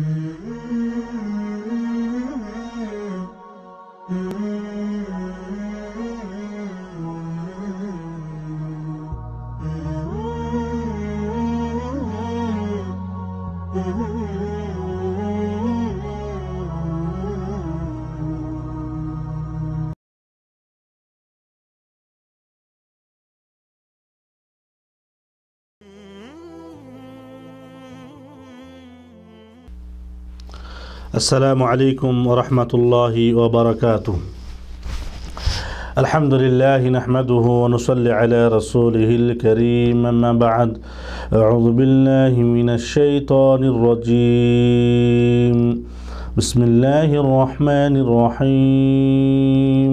Mm-hmm. السلام عليكم ورحمة الله وبركاته الحمد لله نحمده ونصلي على رسوله الكريم أما بعد أعوذ بالله من الشيطان الرجيم بسم الله الرحمن الرحيم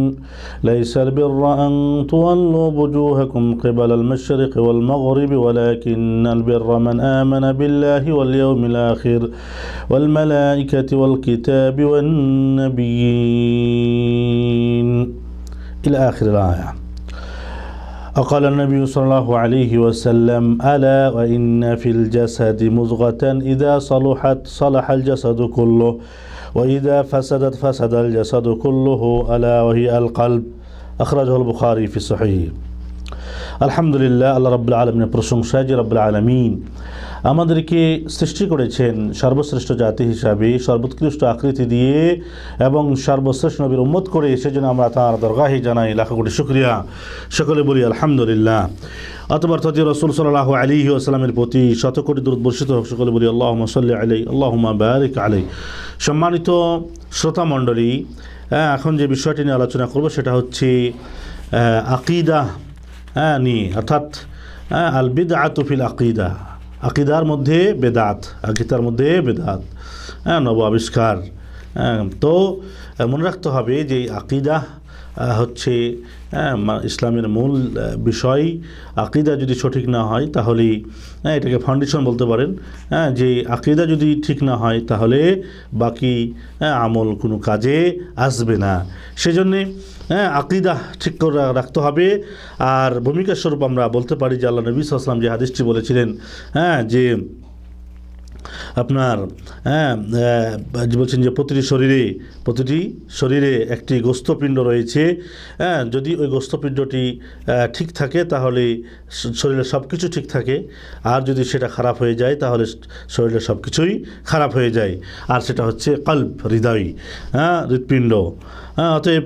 ليس البر أن تولوا وجوهكم قبل المشرق والمغرب ولكن البر من آمن بالله واليوم الآخر والملائكة والكتاب والنبيين إلى آخر الآية وقال النبي صلى الله عليه وسلم ألا وإن في الجسد مزغة إذا صلحت صلح الجسد كله وإذا فسدت فسد الجسد كله ألا وهي القلب আখরাজল বুখার ফি আলহামদুলিল্লাহ আল্লাহ রব্লা আলমিনের প্রশংসা যে আলমিন আমাদেরকে সৃষ্টি করেছেন সর্বশ্রেষ্ঠ জাতি হিসাবে সর্বোৎকৃষ্ট আকৃতি দিয়ে এবং সর্বশ্রেষ্ঠ নবীর উম্মত করে সেজন্য আমরা তাঁর দরগাহি জানাই লাখ কোটি শুক্রিয়া সকলে বলি আলহামদুলিল্লাহ অতবার তথ্য রসুল সাল্লাহ আলী আসসালামের প্রতি শতকোটি দুর্বর্ষিত হোক সকলে বলি আল্লাহ সাল্লি আলী আল্লাহ বারিক আলী সম্মানিত শ্রোতামণ্ডলী হ্যাঁ এখন যে বিষয়টি নিয়ে আলোচনা করব সেটা হচ্ছে আকিদা হ্যাঁ নিয়ে অর্থাৎ হ্যাঁ, আল বিদআতু ফিল আকিদা আকিদার মধ্যে বেদাত আকিদার মধ্যে বেদাত হ্যাঁ নব আবিষ্কার হ্যাঁ, তো মনে রাখতে হবে যে আকিদা হচ্ছে হ্যাঁ, ইসলামের মূল বিষয় আকিদা যদি সঠিক না হয় তাহলে হ্যাঁ, এটাকে ফাউন্ডেশন বলতে পারেন হ্যাঁ, যে আকিদা যদি ঠিক না হয় তাহলে বাকি আমল কোনো কাজে আসবে না সেজন্যে হ্যাঁ আকিদা ঠিক করে রাখতে হবে আর ভূমিকা স্বরূপ আমরা বলতে পারি যে আল্লাহ নবী সালাম যে হাদিসটি বলেছিলেন হ্যাঁ যে আপনার হ্যাঁ বলছেন যে প্রতিটি শরীরে প্রতিটি শরীরে একটি গোস্তপিণ্ড রয়েছে হ্যাঁ যদি ওই গোস্তপিণ্ডটি ঠিক থাকে তাহলে শরীরে সব কিছু ঠিক থাকে আর যদি সেটা খারাপ হয়ে যায় তাহলে শরীরে সব কিছুই খারাপ হয়ে যায় আর সেটা হচ্ছে কল্প হৃদয় হ্যাঁ হৃৎপিণ্ড হ্যাঁ অতএব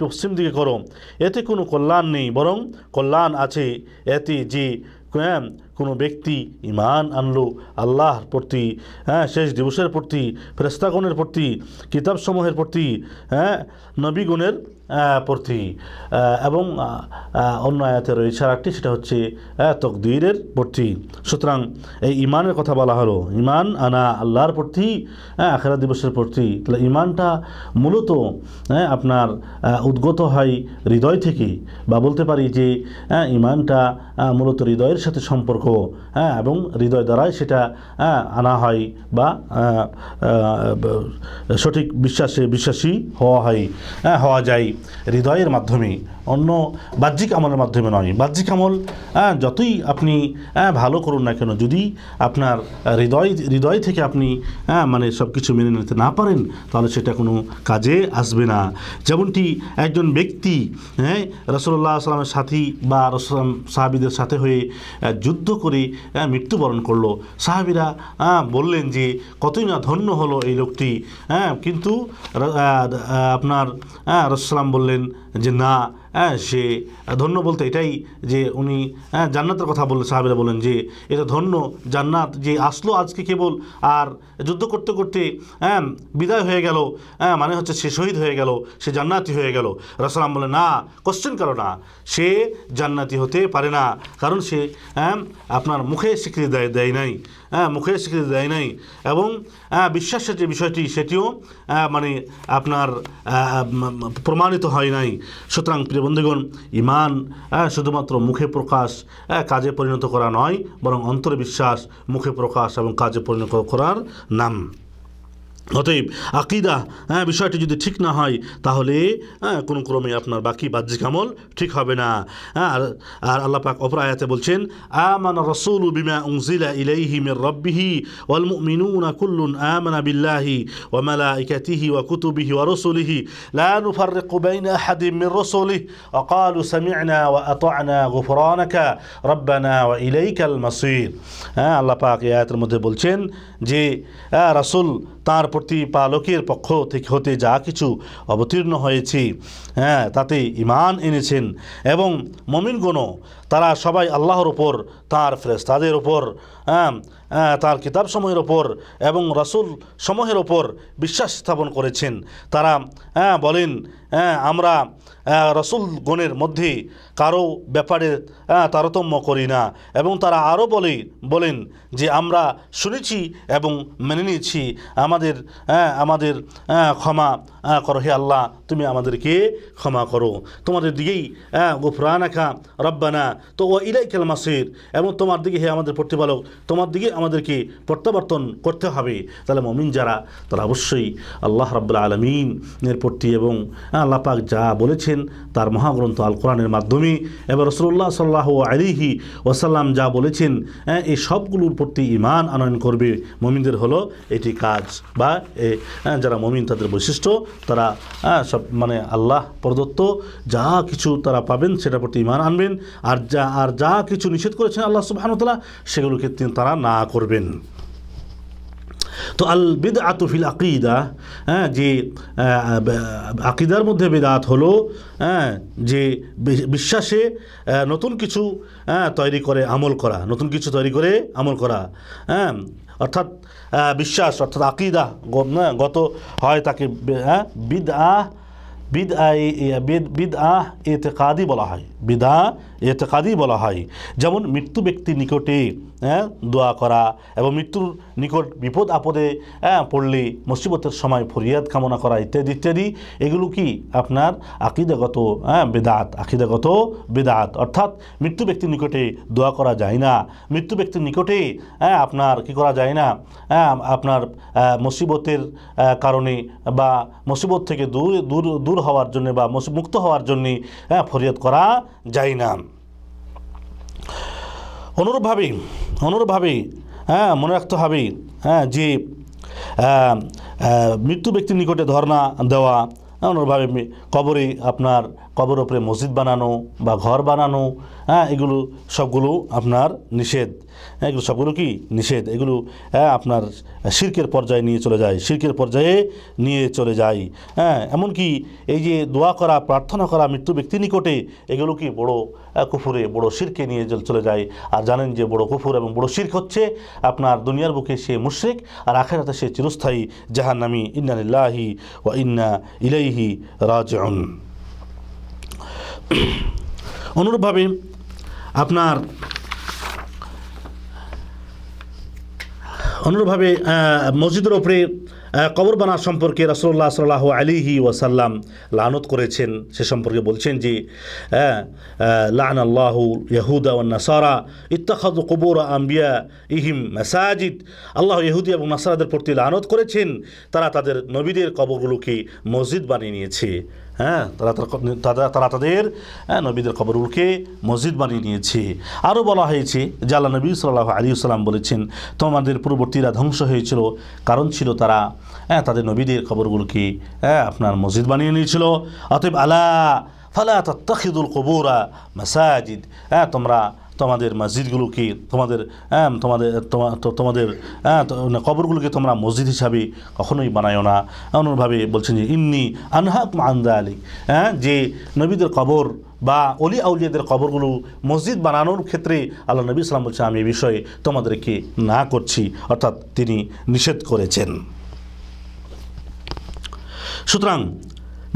পশ্চিম দিকে করো এতে কোনো কল্যাণ নেই বরং কল্যাণ আছে এতে যে হ্যাঁ কোনো ব্যক্তি ইমান আনলো আল্লাহর প্রতি হ্যাঁ শেষ দিবসের প্রতি ফ্রেস্তাগণের প্রতি কিতাবসমূহের প্রতি হ্যাঁ নবীগণের প্রতি এবং অন্য আয়াতে রয়েছে আর একটি সেটা হচ্ছে তকদিরের প্রতি সুতরাং এই ইমানের কথা বলা হলো ইমান আনা আল্লাহর প্রতি আখেরা দিবসের প্রতি তাহলে ইমানটা মূলত আপনার উদ্গত হয় হৃদয় থেকে বা বলতে পারি যে ইমানটা মূলত হৃদয়ের সাথে সম্পর্ক হ্যাঁ এবং হৃদয় দ্বারাই সেটা আনা হয় বা সঠিক বিশ্বাসে বিশ্বাসী হওয়া হয় হওয়া যায় হৃদয়ের মাধ্যমে অন্য বাহ্যিক আমলের মাধ্যমে নয় বাহ্যিক আমল হ্যাঁ, যতই আপনি হ্যাঁ, ভালো করুন না কেন যদি আপনার হৃদয় হৃদয় থেকে আপনি হ্যাঁ, মানে সব কিছু মেনে নিতে না পারেন তাহলে সেটা কোনো কাজে আসবে না যেমনটি একজন ব্যক্তি হ্যাঁ রসল্লাহ আসলামের সাথী বা রসলাম সাহাবিদের সাথে হয়ে যুদ্ধ করে মৃত্যুবরণ করলো সাহাবিরা বললেন যে কতই না ধন্য হলো এই লোকটি হ্যাঁ কিন্তু আপনার রসলাম বললেন যে না হ্যাঁ সে ধন্য বলতে এটাই যে উনি হ্যাঁ জান্নাতের কথা বললেন সাহাবিরা বলেন যে এটা ধন্য জান্নাত যে আসলো আজকে কেবল আর যুদ্ধ করতে করতে হ্যাঁ বিদায় হয়ে গেল হ্যাঁ মানে হচ্ছে সে শহীদ হয়ে গেল সে জান্নাতি হয়ে গেল রসালাম বলে না কোশ্চেন করো না সে জান্নাতি হতে পারে না কারণ সে হ্যাঁ আপনার মুখে স্বীকৃতি দেয় দেয় নাই হ্যাঁ মুখে স্বীকৃতি দেয় নাই এবং হ্যাঁ, বিশ্বাসের যে বিষয়টি সেটিও হ্যাঁ, মানে আপনার প্রমাণিত হয় নাই সুতরাং প্রিয় বন্ধুগণ ইমান শুধুমাত্র মুখে প্রকাশ কাজে পরিণত করা নয় বরং অন্তর্বিশ্বাস মুখে প্রকাশ এবং কাজে পরিণত করার নাম অতএব আকিদা হ্যাঁ বিষয়টি যদি ঠিক না হয় তাহলে হ্যাঁ কোনো ক্রমে আপনার বাকি বাহ্যিক আমল ঠিক হবে না হ্যাঁ, আর আর আল্লাহ পাক অপর আয়াতে বলছেন আমান রসুল বিমা উংজিলা ইলাইহি মির রব্বিহি ওয়াল না কুল্লুন আমানা বিল্লাহি ও ওয়া মালাইকাতিহি ওয়া কুতুবিহি ওয়া রসুলিহি লা নুফাররিকু বাইনা আহাদিন মির ও ওয়া ক্বালু সামি'না ওয়া আতা'না গুফরানাকা রব্বানা ওয়া ইলাইকাল মাসির হ্যাঁ আল্লাহ পাক এই আয়াতের মধ্যে বলছেন যে রসুল তার প্রতিপালকের পক্ষ থেকে হতে যা কিছু অবতীর্ণ হয়েছে হ্যাঁ তাতে ইমান এনেছেন এবং মমিনগণও তারা সবাই আল্লাহর উপর তার ফ্রেস্তাদের উপর হ্যাঁ, হ্যাঁ, তার কিতাব সময়ের ওপর এবং রসুল সমূহের ওপর বিশ্বাস স্থাপন করেছেন তারা হ্যাঁ, বলেন আমরা রসুল গণের মধ্যে কারো ব্যাপারে তারতম্য করি না এবং তারা আরও বলে বলেন যে আমরা শুনেছি এবং মেনে নিয়েছি আমাদের আমাদের ক্ষমা করো হে আল্লাহ তুমি আমাদেরকে ক্ষমা করো তোমাদের দিকেই গোফরানাখা রব্বানা তো ও ইলাই খেল মাসির এবং তোমার দিকে হে আমাদের প্রতিপালক তোমার দিকে আমাদেরকে প্রত্যাবর্তন করতে হবে তাহলে মমিন যারা তারা অবশ্যই আল্লাহ রাবুল্লা আলমিন এর প্রতি এবং আল্লাহ পাক যা বলেছেন তার মহাগ্রন্থ আল কোরআনের মাধ্যমে এবং রসুল্লাহ সাল্লাহ আলিহি ওসাল্লাম যা বলেছেন এই সবগুলোর প্রতি ইমান আনয়ন করবে মমিনদের হলো এটি কাজ বা এ যারা মমিন তাদের বৈশিষ্ট্য তারা সব মানে আল্লাহ প্রদত্ত যা কিছু তারা পাবেন সেটার প্রতি ইমান আনবেন আর যা আর যা কিছু নিষেধ করেছেন আল্লাহ সুবাহানুতলা সেগুলোকে তিনি তারা না করবেন তো আল বিদ আতফিল আকিদা হ্যাঁ যে আকিদার মধ্যে বেদাত হলো হ্যাঁ যে বিশ্বাসে নতুন কিছু হ্যাঁ, তৈরি করে আমল করা নতুন কিছু তৈরি করে আমল করা হ্যাঁ অর্থাৎ বিশ্বাস অর্থাৎ আকিদা হ্যাঁ, গত হয় তাকে হ্যাঁ, বিদ আহ বিদ আহ বিদ আহ কাদি বলা হয় বিধা এতেকাদি বলা হয় যেমন মৃত্যু ব্যক্তির নিকটে হ্যাঁ, দোয়া করা এবং মৃত্যুর নিকট বিপদ আপদে হ্যাঁ, পড়লে মুসিবতের সময় ফরিয়াদ কামনা করা ইত্যাদি ইত্যাদি এগুলো কি আপনার আকিদাগত হ্যাঁ বেদাত আকিদাগত বেদাত অর্থাৎ মৃত্যু ব্যক্তির নিকটে দোয়া করা যায় না মৃত্যু ব্যক্তির নিকটে হ্যাঁ আপনার কি করা যায় না হ্যাঁ আপনার মুসিবতের কারণে বা মুসিবত থেকে দূর দূর দূর হওয়ার জন্য বা মুক্ত হওয়ার জন্যে হ্যাঁ ফরিয়াদ করা যায় না অনুরূপভাবেই অনুরূপভাবেই হ্যাঁ মনে রাখতে হবে হ্যাঁ যে মৃত্যু ব্যক্তির নিকটে ধর্না দেওয়া হ্যাঁ, অনুরূপভাবে কবরে আপনার কবর ওপরে মসজিদ বানানো বা ঘর বানানো হ্যাঁ এগুলো সবগুলো আপনার নিষেধ হ্যাঁ, এগুলো সবগুলো কি নিষেধ এগুলো হ্যাঁ আপনার শির্কের পর্যায়ে নিয়ে চলে যায় শির্কের পর্যায়ে নিয়ে চলে যায় হ্যাঁ এমনকি এই যে দোয়া করা প্রার্থনা করা মৃত্যু ব্যক্তি নিকটে এগুলো কি বড় হ্যাঁ, কুফুরে বড় শিরকে নিয়ে চলে যায় আর জানেন যে বড় কুফুর এবং বড় শির্ক হচ্ছে আপনার দুনিয়ার বুকে সে মুশ্রিক আর আখের হাতে সে চিরস্থায়ী জাহান্নামি ইল্লাহি ও ইন্না ইলাইহি রাজ অনুরূপভাবে আপনার অনুরূপভাবে মসজিদের ওপরে কবর বানা সম্পর্কে রাসুল্লাহ সাল্লাহ আলিহি ওয়াসাল্লাম লানত করেছেন সে সম্পর্কে বলছেন যে লান আল্লাহ ইহুদা ও নাসারা ইত্তাখাদ কবর আম্বিয়া ইহিম মাসাজিদ আল্লাহ ইহুদি এবং নাসারাদের প্রতি লানত করেছেন তারা তাদের নবীদের কবরগুলোকে মসজিদ বানিয়ে নিয়েছে হ্যাঁ তারা তারা তারা তাদের হ্যাঁ, নবীদের কবরগুলোকে মসজিদ বানিয়ে নিয়েছে আরও বলা হয়েছে জাল্লা নবী সাল্লাহ আলী সাল্লাম বলেছেন তোমাদের পূর্ববর্তীরা ধ্বংস হয়েছিল কারণ ছিল তারা হ্যাঁ তাদের নবীদের কবরগুলোকে হ্যাঁ আপনার মসজিদ বানিয়ে নিয়েছিল অতএব আলা ফালা তখিদুল কবুরা মাসাজিদ হ্যাঁ তোমরা তোমাদের মসজিদগুলোকে তোমাদের হ্যাঁ তোমাদের তোমাদের হ্যাঁ কবরগুলোকে তোমরা মসজিদ হিসাবে কখনোই বানায় না এমনভাবে বলছেন যে ইমনি আনহাক আন্দা আলী হ্যাঁ যে নবীদের কবর বা অলি আউলিয়াদের কবরগুলো মসজিদ বানানোর ক্ষেত্রে আল্লাহ নবী ইসলাম বলছেন আমি এ বিষয়ে তোমাদেরকে না করছি অর্থাৎ তিনি নিষেধ করেছেন সুতরাং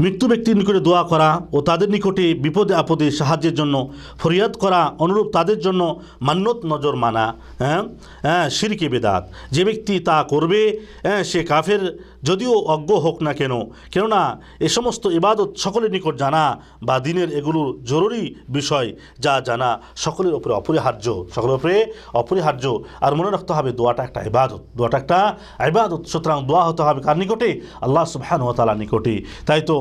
মৃত্যু ব্যক্তির নিকটে দোয়া করা ও তাদের নিকটে বিপদে আপদে সাহায্যের জন্য ফরিয়াদ করা অনুরূপ তাদের জন্য মান্যত নজর মানা হ্যাঁ হ্যাঁ সিরকে বেদাত যে ব্যক্তি তা করবে হ্যাঁ সে কাফের যদিও অজ্ঞ হোক না কেন কেননা এ সমস্ত ইবাদত সকলের নিকট জানা বা দিনের এগুলো জরুরি বিষয় যা জানা সকলের ওপরে অপরিহার্য সকলের ওপরে অপরিহার্য আর মনে রাখতে হবে দোয়াটা একটা ইবাদত দোয়াটা একটা ইবাদত সুতরাং দোয়া হতে হবে কার নিকটে আল্লাহ সুবহান ও তালা নিকটে তাই তো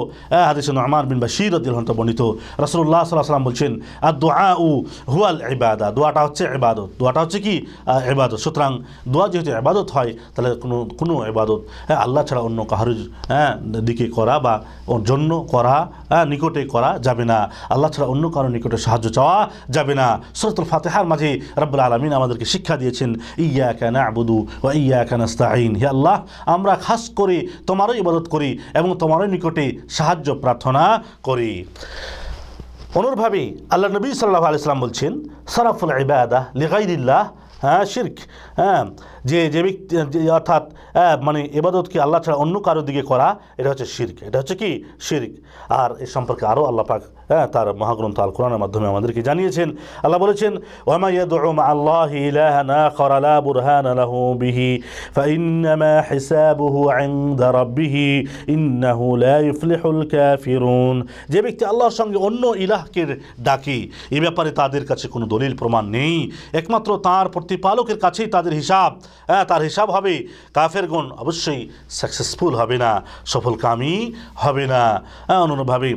হাদিস আমার বিন বাশির দিলহন্ত বর্ণিত রসুল্লাহ সাল্লাহ সাল্লাম বলছেন আর দোয়া উ হুয়াল ইবাদা দোয়াটা হচ্ছে ইবাদত দোয়াটা হচ্ছে কি ইবাদত সুতরাং দোয়া যেহেতু ইবাদত হয় তাহলে কোনো কোনো ইবাদত হ্যাঁ, আল্লাহ ছাড়া অন্য কাহার হ্যাঁ, দিকে করা বা ওর জন্য করা হ্যাঁ, নিকটে করা যাবে না আল্লাহ ছাড়া অন্য কারো নিকটে সাহায্য চাওয়া যাবে না সরতুল ফাতেহার মাঝে রব্বুল আলমিন আমাদেরকে শিক্ষা দিয়েছেন ইয়া কেন আবুদু বা ইয়া কেন আস্তাহীন হে আল্লাহ আমরা খাস করে তোমারও ইবাদত করি এবং তোমারই নিকটে সাহায্য প্রার্থনা করি অনুরভাবে আল্লাহ নবী সাল্লাহ আলিয়াল্লাম বলছেন সারাফুল ইবাদা লিগাইদুল্লাহ হ্যাঁ শির্ক হ্যাঁ যে যে ব্যক্তি অর্থাৎ মানে এবাদতকে আল্লাহ ছাড়া অন্য কারোর দিকে করা এটা হচ্ছে শির্ক এটা হচ্ছে কি শির্ক আর এ সম্পর্কে আরও আল্লাহ পাক হ্যাঁ তার মহাগ্রন্থ আল কোরআনের মাধ্যমে আমাদেরকে জানিয়েছেন আল্লাহ বলেছেন যে ব্যক্তি আল্লাহর সঙ্গে অন্য ইলাহকে ডাকে এ ব্যাপারে তাদের কাছে কোনো দলিল প্রমাণ নেই একমাত্র তার প্রতিপালকের কাছেই তাদের হিসাব হ্যাঁ তার হিসাব হবে কাফের গুণ অবশ্যই সাকসেসফুল হবে না সফলকামী হবে না হ্যাঁ অন্যভাবে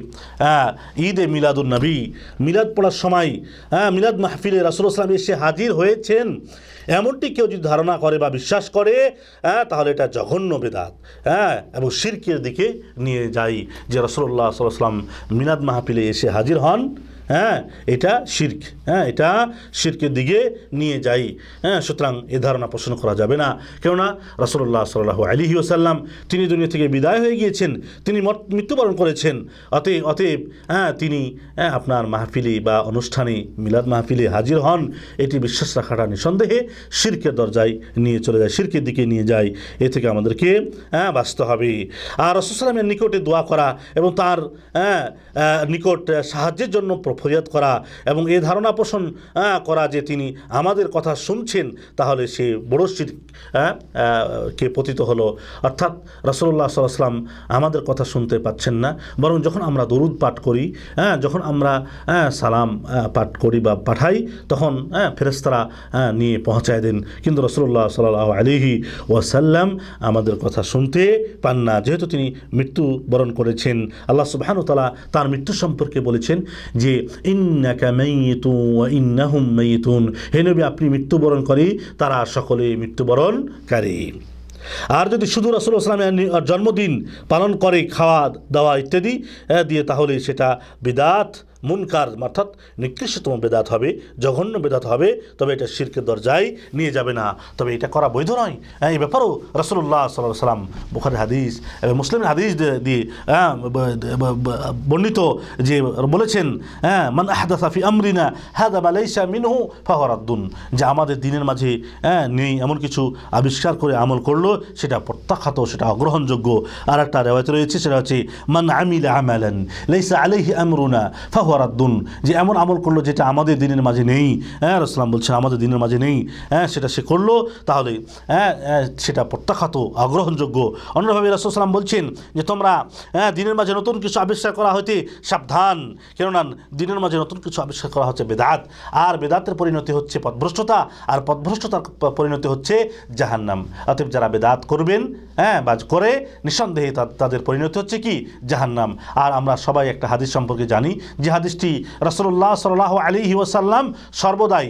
হ্যাঁ ঈদে মিলাদুলনবী মিলাদ পড়ার সময় হ্যাঁ মিলাদ মাহফিলে রাসুল ইসলাম এসে হাজির হয়েছেন এমনটি কেউ যদি ধারণা করে বা বিশ্বাস করে হ্যাঁ তাহলে এটা জঘন্য বেদাত হ্যাঁ এবং শিরকের দিকে নিয়ে যাই যে রসল্লাহ সাল্লাম মিনাদ মাহফিলে এসে হাজির হন হ্যাঁ এটা শির্ক হ্যাঁ এটা শির্কের দিকে নিয়ে যাই হ্যাঁ সুতরাং এ ধারণা পোষণ করা যাবে না কেননা রসল্লাহ সাল্লাহ আলিহি ওসাল্লাম তিনি দুনিয়া থেকে বিদায় হয়ে গিয়েছেন তিনি মৃত্যুবরণ করেছেন অতএ অতএব হ্যাঁ তিনি হ্যাঁ, আপনার মাহফিলে বা অনুষ্ঠানে মিলাদ মাহফিলে হাজির হন এটি বিশ্বাস রাখাটা নিঃসন্দেহে শির্কের দরজায় নিয়ে চলে যায় শির্কের দিকে নিয়ে যায় এ থেকে আমাদেরকে হ্যাঁ বাঁচতে হবে আর সাল্লামের নিকটে দোয়া করা এবং তার হ্যাঁ, নিকট সাহায্যের জন্য ফরিয়াদ করা এবং এ ধারণা পোষণ করা যে তিনি আমাদের কথা শুনছেন তাহলে সে বড় কে পতিত হলো অর্থাৎ রসল্লা সাল্লাম আমাদের কথা শুনতে পাচ্ছেন না বরং যখন আমরা দরুদ পাঠ করি হ্যাঁ যখন আমরা সালাম পাঠ করি বা পাঠাই তখন হ্যাঁ ফেরেস্তারা নিয়ে পৌঁছায় দেন কিন্তু রসল্লাহ সাল্লাহ আলিহি ওয়াসাল্লাম আমাদের কথা শুনতে পান না যেহেতু তিনি মৃত্যুবরণ করেছেন আল্লাহ সুবাহানুতলা তার মৃত্যু সম্পর্কে বলেছেন যে ইন্নাকা মেয়িতু ইন্নাহুম মেয়িতুন হে নবী আপনি মৃত্যুবরণ করি তারা সকলে মৃত্যুবরণকারী আর যদি শুধু রাসুল ইসলামের জন্মদিন পালন করে খাওয়া দাওয়া ইত্যাদি দিয়ে তাহলে সেটা বিদাত মুনকার অর্থাৎ নিকৃষ্টতম বেদাত হবে জঘন্য বেদাত হবে তবে এটা শিরকে দরজায় নিয়ে যাবে না তবে এটা করা বৈধ নয় হ্যাঁ এই ব্যাপারও রসুল্লাহ সাল্লাহ সাল্লাম বুখারি হাদিস এবং মুসলিম হাদিস দিয়ে হ্যাঁ বর্ণিত যে বলেছেন হ্যাঁ মান আহাদা সাফি আমরিনা হ্যাঁ মালাইসা মিনহু ফাহরাদ্দুন যে আমাদের দিনের মাঝে হ্যাঁ নেই এমন কিছু আবিষ্কার করে আমল করলো সেটা প্রত্যাখ্যাত সেটা অগ্রহণযোগ্য আর একটা রেওয়াজ রয়েছে সেটা হচ্ছে মান আমিলা আমালান লাইসা আলাইহি আমরুনা ফাহ আরাদ্দুন যে এমন আমল করলো যেটা আমাদের দিনের মাঝে নেই হ্যাঁ রসলাম বলছেন আমাদের দিনের মাঝে নেই হ্যাঁ সেটা সে করলো তাহলে হ্যাঁ, হ্যাঁ সেটা প্রত্যাখ্যাত আগ্রহণযোগ্য অন্যভাবে রসুলাম বলছেন যে তোমরা হ্যাঁ দিনের মাঝে নতুন কিছু আবিষ্কার করা হইতে সাবধান কেননা দিনের মাঝে নতুন কিছু আবিষ্কার করা হচ্ছে বেদাত আর বেদাতের পরিণতি হচ্ছে পথভ্রষ্টতা আর পথভ্রষ্টতার পরিণতি হচ্ছে জাহান্নাম অতএব যারা বেদাত করবেন হ্যাঁ বাজ করে নিঃসন্দেহে তাদের পরিণতি হচ্ছে কি জাহান্নাম আর আমরা সবাই একটা হাদিস সম্পর্কে জানি যে হাদিসটি রাসূলুল্লাহ সাল্লাল্লাহু আলাইহি ওয়াসাল্লাম সর্বদাই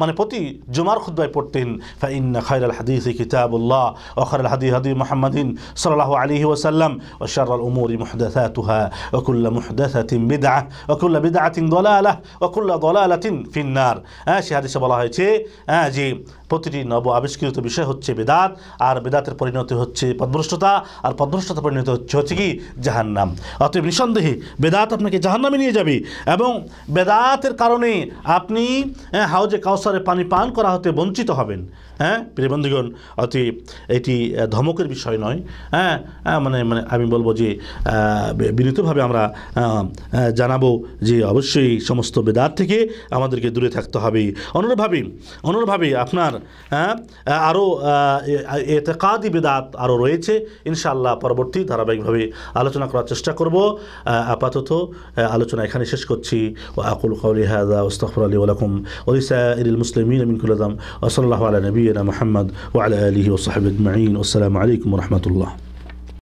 মানে প্রতি জুমার খুতবায় পড়তেন ফা ইন্না খায়রাল হাদিস কিতাবুল্লাহ ওয়া অখর আল হাদি হাদি মোহাম্মদিন সাল্লাহ আলিহি ওসাল্লাম ওশার আল উমর محدثاتها وكل محدثة بدعة وكل بدعة ضلالة وكل ضلالة في النار آه বলা হয়েছে হ্যাঁ জি প্রতিটি নব আবিষ্কৃত বিষয় হচ্ছে বেদাত আর বেদাতের পরিণতি হচ্ছে পদভ্রষ্টতা আর পদভ্রষ্টতা পরিণত হচ্ছে হচ্ছে কি জাহান্নাম অতএব নিঃসন্দেহে বেদাত আপনাকে জাহান্নামে নিয়ে যাবে এবং বেদাতের কারণে আপনি হ্যাঁ, হাউজে কাউসারে পানি পান করা হতে বঞ্চিত হবেন হ্যাঁ প্রিয়বন্ধুগণ অতি এটি ধমকের বিষয় নয় হ্যাঁ, হ্যাঁ মানে মানে আমি বলবো যে বিনীতভাবে আমরা জানাবো যে অবশ্যই সমস্ত বেদার থেকে আমাদেরকে দূরে থাকতে হবে অনুরভাবে অনুরভাবে আপনার আরও এতে কাদি বেদাত আরও রয়েছে ইনশাআল্লাহ পরবর্তী ধারাবাহিকভাবে আলোচনা করার চেষ্টা করব আপাতত আলোচনা এখানে শেষ করছি ও আকুল কৌলি হাজা ওস্তফর আলী ওলাকুম ওলিসা ইরিল মুসলিম মিনকুল আজম ওসল্লাহ আলী নবী نبينا محمد وعلى آله وصحبه أجمعين والسلام عليكم ورحمة الله